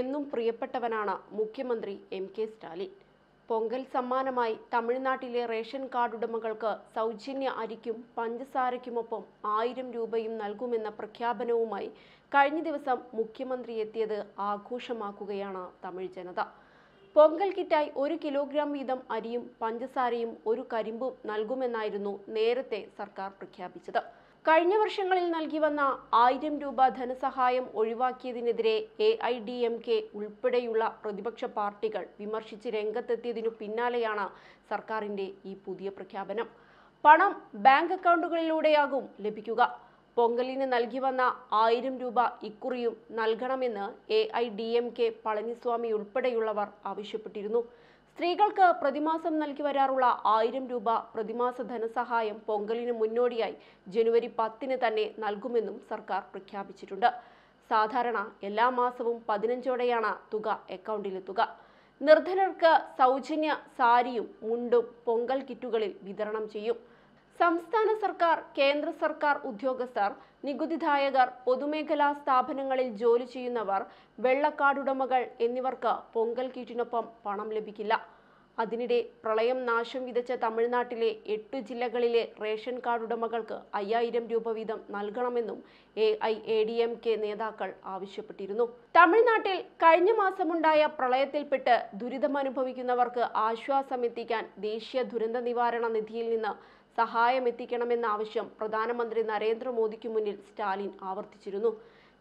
എന്നും പ്രിയപ്പെട്ടവനാണ് മുഖ്യമന്ത്രി M K Stalin Pongal സമ്മാനമായി തമിഴ്നാട്ടിലെ റേഷൻ കാർഡ് ഉടമകൾക്ക് സൗജന്യ അരിക്കും പഞ്ചസാരയ്ക്കുമൊപ്പം ആയിരം രൂപയും നൽകുമെന്ന പ്രഖ്യാപനവുമായി കഴിഞ്ഞ ദിവസം മുഖ്യമന്ത്രി എത്തിയത് ആഘോഷമാക്കുകയാണ് തമിഴ് ജനത പൊങ്കൽ കിറ്റായി ഒരു കിലോഗ്രാം വീതം അരിയും പഞ്ചസാരയും ഒരു കരിമ്പും നൽകുമെന്നായിരുന്നു നേരത്തെ സർക്കാർ പ്രഖ്യാപിച്ചത് കഴിഞ്ഞ വർഷങ്ങളിൽ നൽകി വന്ന ആയിരം രൂപ ധനസഹായം ഒഴിവാക്കിയതിനെതിരെ എ ഐ ഡി എം കെ ഉൾപ്പെടെയുള്ള പ്രതിപക്ഷ പാർട്ടികൾ വിമർശിച്ച് രംഗത്തെത്തിയതിനു പിന്നാലെയാണ് സർക്കാരിന്റെ ഈ പുതിയ പ്രഖ്യാപനം പണം ബാങ്ക് അക്കൗണ്ടുകളിലൂടെയാകും ലഭിക്കുക പൊങ്കലിന് നൽകി വന്ന ആയിരം രൂപ ഇക്കുറിയും നൽകണമെന്ന് എ ഐ ഡി എം കെ പളനിസ്വാമി ഉൾപ്പെടെയുള്ളവർ ആവശ്യപ്പെട്ടിരുന്നു സ്ത്രീകൾക്ക് പ്രതിമാസം നൽകി വരാറുള്ള ആയിരം രൂപ പ്രതിമാസ ധനസഹായം പൊങ്കലിന് മുന്നോടിയായി ജനുവരി പത്തിന് തന്നെ നൽകുമെന്നും സർക്കാർ പ്രഖ്യാപിച്ചിട്ടുണ്ട് സാധാരണ എല്ലാ മാസവും പതിനഞ്ചോടെയാണ് തുക അക്കൗണ്ടിലെത്തുക നിർധനർക്ക് സൗജന്യ സാരിയും മുണ്ടും പൊങ്കൽ കിറ്റുകളിൽ വിതരണം ചെയ്യും സംസ്ഥാന സർക്കാർ കേന്ദ്ര സർക്കാർ ഉദ്യോഗസ്ഥർ നികുതിദായകർ പൊതുമേഖലാ സ്ഥാപനങ്ങളിൽ ജോലി ചെയ്യുന്നവർ വെള്ളക്കാടുടമകൾ എന്നിവർക്ക് പൊങ്കൽ കീറ്റിനൊപ്പം പണം ലഭിക്കില്ല അതിനിടെ പ്രളയം നാശം വിതച്ച തമിഴ്നാട്ടിലെ എട്ടു ജില്ലകളിലെ റേഷൻ കാർഡ് ഉടമകൾക്ക് അയ്യായിരം രൂപ വീതം നൽകണമെന്നും എ ഐ എ ഡി എം കെ നേതാക്കൾ ആവശ്യപ്പെട്ടിരുന്നു തമിഴ്നാട്ടിൽ കഴിഞ്ഞ മാസമുണ്ടായ പ്രളയത്തിൽപ്പെട്ട് ദുരിതമനുഭവിക്കുന്നവർക്ക് ആശ്വാസമെത്തിക്കാൻ ദേശീയ ദുരന്ത നിവാരണ നിധിയിൽ നിന്ന് സഹായം എത്തിക്കണമെന്ന ആവശ്യം പ്രധാനമന്ത്രി നരേന്ദ്രമോദിക്കു മുന്നിൽ സ്റ്റാലിൻ ആവർത്തിച്ചിരുന്നു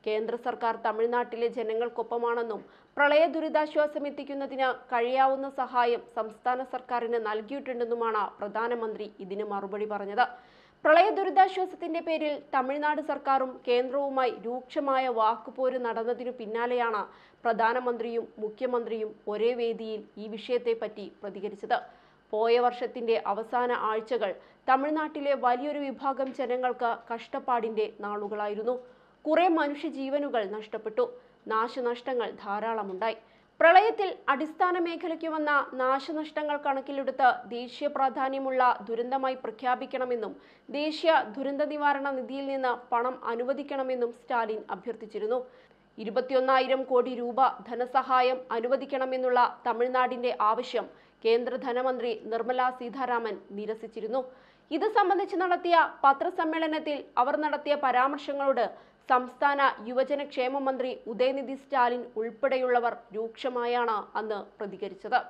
കേന്ദ്ര സർക്കാർ തമിഴ്നാട്ടിലെ ജനങ്ങൾക്കൊപ്പമാണെന്നും പ്രളയ ദുരിതാശ്വാസം എത്തിക്കുന്നതിന് കഴിയാവുന്ന സഹായം സംസ്ഥാന സർക്കാരിന് നൽകിയിട്ടുണ്ടെന്നുമാണ് പ്രധാനമന്ത്രി ഇതിന് മറുപടി പറഞ്ഞത് പ്രളയ ദുരിതാശ്വാസത്തിന്റെ പേരിൽ തമിഴ്നാട് സർക്കാരും കേന്ദ്രവുമായി രൂക്ഷമായ വാക്കുപോര് നടന്നതിനു പിന്നാലെയാണ് പ്രധാനമന്ത്രിയും മുഖ്യമന്ത്രിയും ഒരേ വേദിയിൽ ഈ വിഷയത്തെപ്പറ്റി പ്രതികരിച്ചത് പോയ വർഷത്തിന്റെ അവസാന ആഴ്ചകൾ തമിഴ്നാട്ടിലെ വലിയൊരു വിഭാഗം ജനങ്ങൾക്ക് കഷ്ടപ്പാടിന്റെ നാളുകളായിരുന്നു കുറേ മനുഷ്യജീവനുകൾ നഷ്ടപ്പെട്ടു നാശനഷ്ടങ്ങൾ ധാരാളമുണ്ടായി പ്രളയത്തിൽ അടിസ്ഥാന മേഖലയ്ക്ക് വന്ന നാശനഷ്ടങ്ങൾ കണക്കിലെടുത്ത് ദേശീയ പ്രാധാന്യമുള്ള ദുരന്തമായി പ്രഖ്യാപിക്കണമെന്നും ദേശീയ ദുരന്ത നിവാരണ നിധിയിൽ നിന്ന് പണം അനുവദിക്കണമെന്നും സ്റ്റാലിൻ അഭ്യർത്ഥിച്ചിരുന്നു ഇരുപത്തിയൊന്നായിരം കോടി രൂപ ധനസഹായം അനുവദിക്കണമെന്നുള്ള തമിഴ്നാടിന്റെ ആവശ്യം കേന്ദ്ര ധനമന്ത്രി നിർമ്മല സീതാരാമൻ നിരസിച്ചിരുന്നു ഇത് സംബന്ധിച്ച് നടത്തിയ പത്രസമ്മേളനത്തിൽ അവർ നടത്തിയ പരാമർശങ്ങളോട് സംസ്ഥാന യുവജനക്ഷേമ മന്ത്രി ഉദയനിധി സ്റ്റാലിൻ ഉൾപ്പെടെയുള്ളവർ രൂക്ഷമായാണ് അന്ന് പ്രതികരിച്ചത്